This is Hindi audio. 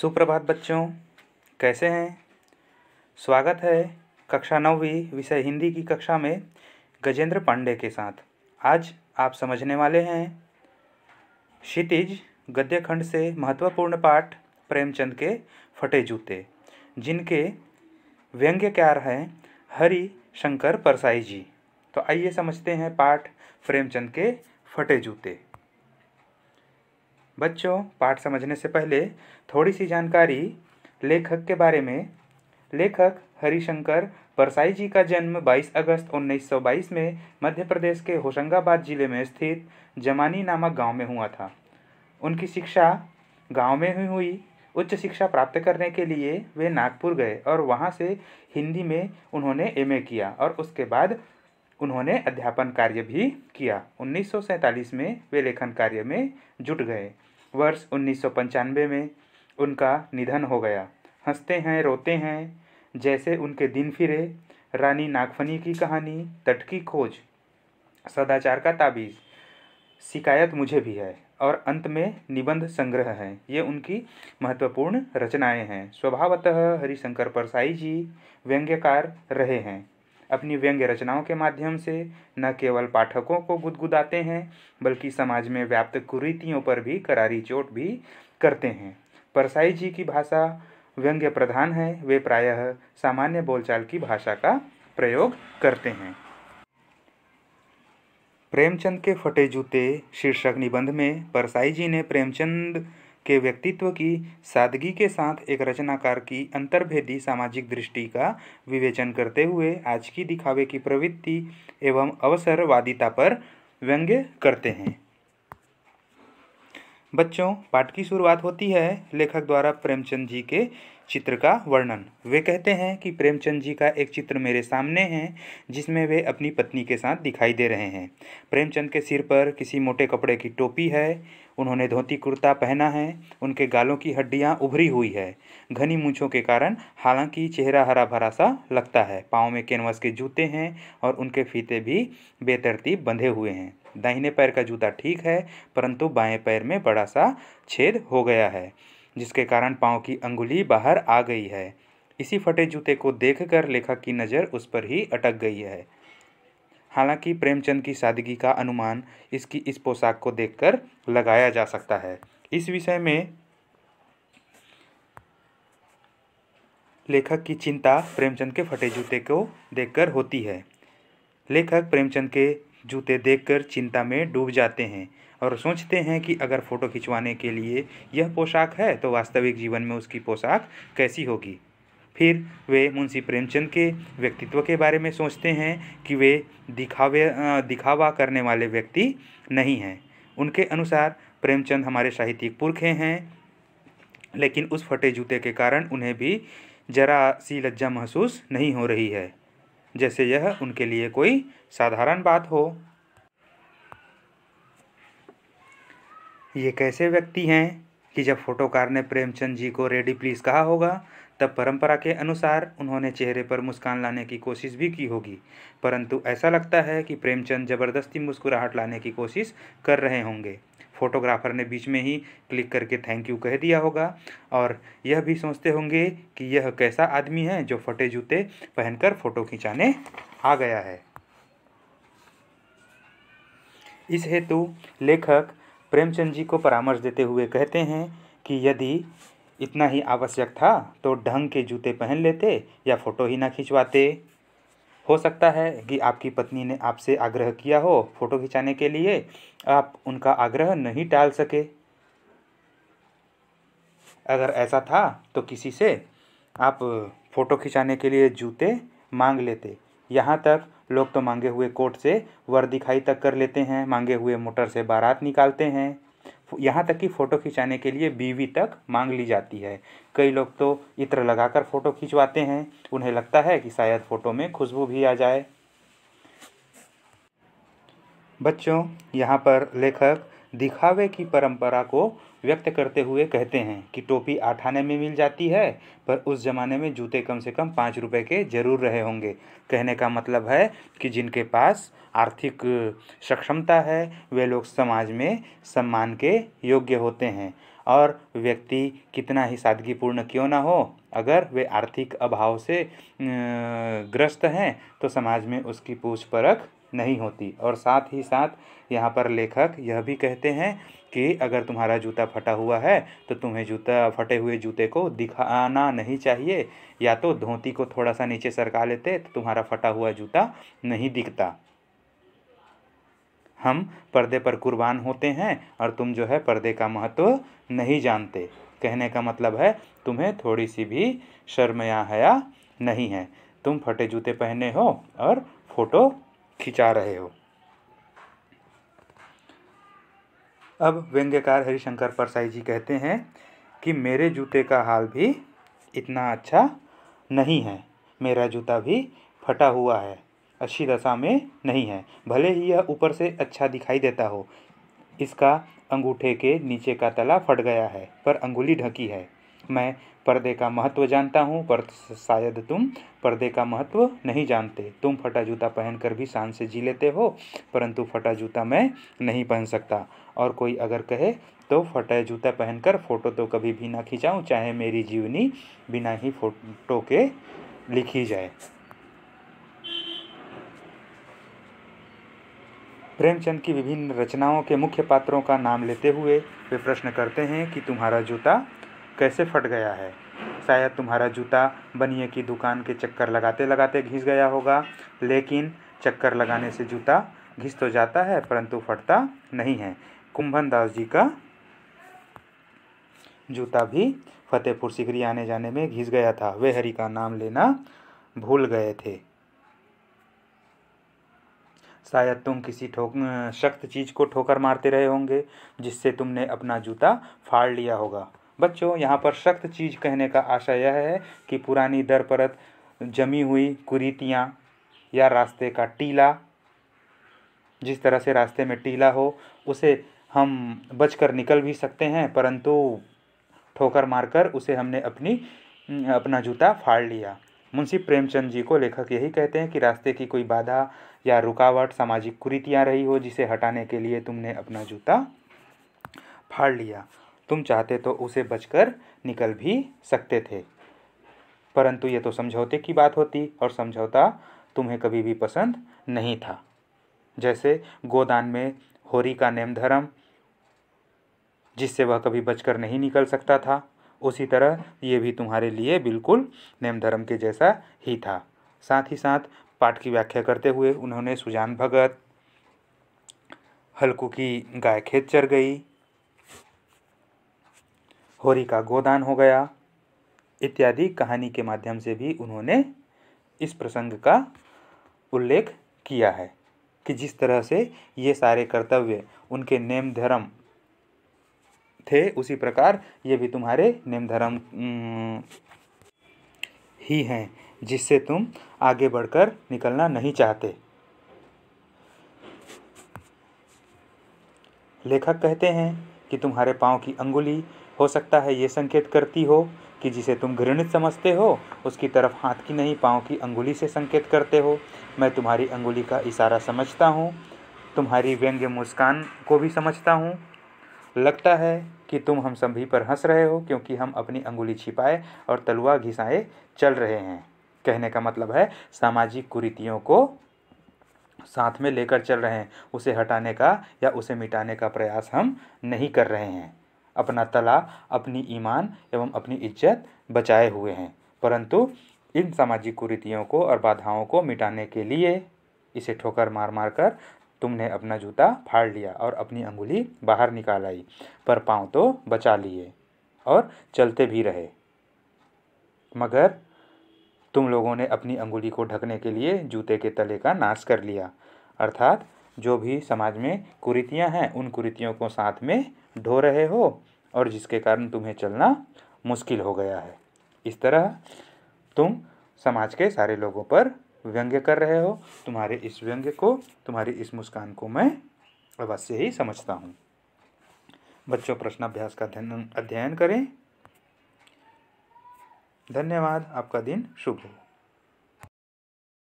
सुप्रभात बच्चों कैसे हैं स्वागत है कक्षा नौवीं विषय हिंदी की कक्षा में गजेंद्र पांडे के साथ आज आप समझने वाले हैं क्षितिज गद्य खंड से महत्वपूर्ण पाठ प्रेमचंद के फटे जूते जिनके व्यंग्यकार हैं हरि शंकर परसाई जी तो आइए समझते हैं पाठ प्रेमचंद के फटे जूते बच्चों पाठ समझने से पहले थोड़ी सी जानकारी लेखक के बारे में लेखक हरिशंकर परसाई जी का जन्म 22 अगस्त 1922 में मध्य प्रदेश के होशंगाबाद जिले में स्थित जमानी नामक गांव में हुआ था उनकी शिक्षा गांव में ही हुई उच्च शिक्षा प्राप्त करने के लिए वे नागपुर गए और वहाँ से हिंदी में उन्होंने एमए किया और उसके बाद उन्होंने अध्यापन कार्य भी किया उन्नीस में वे लेखन कार्य में जुट गए वर्ष उन्नीस में उनका निधन हो गया हंसते हैं रोते हैं जैसे उनके दिन फिरे रानी नागफनी की कहानी तट की खोज सदाचार का ताबीज़ शिकायत मुझे भी है और अंत में निबंध संग्रह है ये उनकी महत्वपूर्ण रचनाएं हैं स्वभावतः हरिशंकर परसाई जी व्यंग्यकार रहे हैं अपनी व्यंग्य रचनाओं के माध्यम से न केवल पाठकों को गुदगुदाते हैं बल्कि समाज में व्याप्त कुरीतियों पर भी करारी चोट भी करते हैं परसाई जी की भाषा व्यंग्य प्रधान है वे प्रायः सामान्य बोलचाल की भाषा का प्रयोग करते हैं प्रेमचंद के फटे जूते शीर्षक निबंध में परसाई जी ने प्रेमचंद के व्यक्तित्व की सादगी के साथ एक रचनाकार की अंतर्भेदी सामाजिक दृष्टि का विवेचन करते हुए आज की दिखावे की प्रवृत्ति एवं अवसरवादिता पर व्यंग्य करते हैं बच्चों पाठ की शुरुआत होती है लेखक द्वारा प्रेमचंद जी के चित्र का वर्णन वे कहते हैं कि प्रेमचंद जी का एक चित्र मेरे सामने है जिसमें वे अपनी पत्नी के साथ दिखाई दे रहे हैं प्रेमचंद के सिर पर किसी मोटे कपड़े की टोपी है उन्होंने धोती कुर्ता पहना है उनके गालों की हड्डियाँ उभरी हुई है घनी मूछों के कारण हालांकि चेहरा हरा भरा सा लगता है पाँव में कैनवस के जूते हैं और उनके फीते भी बेतरतीब बंधे हुए हैं दाहिने पैर का जूता ठीक है परंतु बाएं पैर में बड़ा सा छेद हो गया है जिसके कारण पाँव की अंगुली बाहर आ गई है इसी फटे जूते को देखकर लेखक की नज़र उस पर ही अटक गई है हालांकि प्रेमचंद की सादगी का अनुमान इसकी इस पोशाक को देखकर लगाया जा सकता है इस विषय में लेखक की चिंता प्रेमचंद के फटे जूते को देखकर होती है लेखक प्रेमचंद के जूते देखकर चिंता में डूब जाते हैं और सोचते हैं कि अगर फ़ोटो खिंचवाने के लिए यह पोशाक है तो वास्तविक जीवन में उसकी पोशाक कैसी होगी फिर वे मुंशी प्रेमचंद के व्यक्तित्व के बारे में सोचते हैं कि वे दिखावे दिखावा करने वाले व्यक्ति नहीं हैं उनके अनुसार प्रेमचंद हमारे साहित्यिक पुरखे हैं लेकिन उस फटे जूते के कारण उन्हें भी जरा सी लज्जा महसूस नहीं हो रही है जैसे यह उनके लिए कोई साधारण बात हो ये कैसे व्यक्ति हैं कि जब फोटोकार ने प्रेमचंद जी को रेडी प्लीज़ कहा होगा तब परंपरा के अनुसार उन्होंने चेहरे पर मुस्कान लाने की कोशिश भी की होगी परंतु ऐसा लगता है कि प्रेमचंद ज़बरदस्ती मुस्कुराहट लाने की कोशिश कर रहे होंगे फोटोग्राफर ने बीच में ही क्लिक करके थैंक यू कह दिया होगा और यह भी सोचते होंगे कि यह कैसा आदमी है जो फटे जूते पहनकर फ़ोटो खिंचाने आ गया है इस हेतु लेखक प्रेमचंद जी को परामर्श देते हुए कहते हैं कि यदि इतना ही आवश्यक था तो ढंग के जूते पहन लेते या फ़ोटो ही ना खिंचवाते हो सकता है कि आपकी पत्नी ने आपसे आग्रह किया हो फ़ोटो खिंचाने के लिए आप उनका आग्रह नहीं टाल सके अगर ऐसा था तो किसी से आप फ़ोटो खिंचाने के लिए जूते मांग लेते यहाँ तक लोग तो मांगे हुए कोट से वर दिखाई तक कर लेते हैं मांगे हुए मोटर से बारात निकालते हैं यहाँ तक कि फ़ोटो खिंचाने के लिए बीवी तक मांग ली जाती है कई लोग तो इत्र लगाकर फ़ोटो खिंचवाते हैं उन्हें लगता है कि शायद फ़ोटो में खुशबू भी आ जाए बच्चों यहाँ पर लेखक दिखावे की परंपरा को व्यक्त करते हुए कहते हैं कि टोपी आठ आने में मिल जाती है पर उस ज़माने में जूते कम से कम पाँच रुपए के ज़रूर रहे होंगे कहने का मतलब है कि जिनके पास आर्थिक सक्षमता है वे लोग समाज में सम्मान के योग्य होते हैं और व्यक्ति कितना ही सादगीपूर्ण क्यों ना हो अगर वे आर्थिक अभाव से ग्रस्त हैं तो समाज में उसकी पूछ परख नहीं होती और साथ ही साथ यहाँ पर लेखक यह भी कहते हैं कि अगर तुम्हारा जूता फटा हुआ है तो तुम्हें जूता फटे हुए जूते को दिखाना नहीं चाहिए या तो धोती को थोड़ा सा नीचे सरका लेते तो तुम्हारा फटा हुआ जूता नहीं दिखता हम पर्दे पर कुर्बान होते हैं और तुम जो है पर्दे का महत्व नहीं जानते कहने का मतलब है तुम्हें थोड़ी सी भी शर्म या हया नहीं है तुम फटे जूते पहने हो और फोटो खिंचा रहे हो अब व्यंग्यकार हरिशंकर परसाई जी कहते हैं कि मेरे जूते का हाल भी इतना अच्छा नहीं है मेरा जूता भी फटा हुआ है अच्छी दशा में नहीं है भले ही यह ऊपर से अच्छा दिखाई देता हो इसका अंगूठे के नीचे का तला फट गया है पर अंगुली ढकी है मैं पर्दे का महत्व जानता हूँ पर शायद तुम पर्दे का महत्व नहीं जानते तुम फटा जूता पहनकर भी शान से जी लेते हो परंतु फटा जूता मैं नहीं पहन सकता और कोई अगर कहे तो फटा जूता पहनकर फ़ोटो तो कभी भी ना खिंचाऊँ चाहे मेरी जीवनी बिना ही फोटो के लिखी जाए प्रेमचंद की विभिन्न रचनाओं के मुख्य पात्रों का नाम लेते हुए वे प्रश्न करते हैं कि तुम्हारा जूता कैसे फट गया है शायद तुम्हारा जूता बनिए की दुकान के चक्कर लगाते लगाते घिस गया होगा लेकिन चक्कर लगाने से जूता घिस तो जाता है परंतु फटता नहीं है कुंभन दास जी का जूता भी फतेहपुर सिकरी आने जाने में घिस गया था वे हरि का नाम लेना भूल गए थे शायद तुम किसी ठोक सख्त चीज़ को ठोकर मारते रहे होंगे जिससे तुमने अपना जूता फाड़ लिया होगा बच्चों यहाँ पर सख्त चीज़ कहने का आशा यह है कि पुरानी दर परत जमी हुई कुरीतियाँ या रास्ते का टीला जिस तरह से रास्ते में टीला हो उसे हम बचकर निकल भी सकते हैं परंतु ठोकर मारकर उसे हमने अपनी अपना जूता फाड़ लिया मुंशी प्रेमचंद जी को लेखक यही कहते हैं कि रास्ते की कोई बाधा या रुकावट सामाजिक कुरीतियाँ रही हो जिसे हटाने के लिए तुमने अपना जूता फाड़ लिया तुम चाहते तो उसे बचकर निकल भी सकते थे परंतु ये तो समझौते की बात होती और समझौता तुम्हें कभी भी पसंद नहीं था जैसे गोदान में होरी का नेम धर्म जिससे वह कभी बचकर नहीं निकल सकता था उसी तरह ये भी तुम्हारे लिए बिल्कुल नेम धर्म के जैसा ही था साथ ही साथ पाठ की व्याख्या करते हुए उन्होंने सुजान भगत हल्कू की गाय खेत चर गई होरी का गोदान हो गया इत्यादि कहानी के माध्यम से भी उन्होंने इस प्रसंग का उल्लेख किया है कि जिस तरह से ये सारे कर्तव्य उनके नेम धर्म थे उसी प्रकार ये भी तुम्हारे नेम धर्म ही हैं जिससे तुम आगे बढ़कर निकलना नहीं चाहते लेखक कहते हैं कि तुम्हारे पाँव की अंगुली हो सकता है ये संकेत करती हो कि जिसे तुम घृणित समझते हो उसकी तरफ हाथ की नहीं पाँव की अंगुली से संकेत करते हो मैं तुम्हारी अंगुली का इशारा समझता हूँ तुम्हारी व्यंग्य मुस्कान को भी समझता हूँ लगता है कि तुम हम सभी पर हंस रहे हो क्योंकि हम अपनी अंगुली छिपाए और तलुआ घिसाए चल रहे हैं कहने का मतलब है सामाजिक कुरीतियों को साथ में लेकर चल रहे हैं उसे हटाने का या उसे मिटाने का प्रयास हम नहीं कर रहे हैं अपना तला अपनी ईमान एवं अपनी इज्जत बचाए हुए हैं परंतु इन सामाजिक कुरीतियों को और बाधाओं को मिटाने के लिए इसे ठोकर मार मार कर तुमने अपना जूता फाड़ लिया और अपनी अंगुली बाहर निकाल आई पर पाँव तो बचा लिए और चलते भी रहे मगर तुम लोगों ने अपनी अंगुली को ढकने के लिए जूते के तले का नाश कर लिया अर्थात जो भी समाज में कुरीतियाँ हैं उन कुरीतियों को साथ में ढो रहे हो और जिसके कारण तुम्हें चलना मुश्किल हो गया है इस तरह तुम समाज के सारे लोगों पर व्यंग्य कर रहे हो तुम्हारे इस व्यंग्य को तुम्हारी इस मुस्कान को मैं अवश्य ही समझता हूँ बच्चों प्रश्नाभ्यास का अध्ययन करें धन्यवाद आपका दिन शुभ हो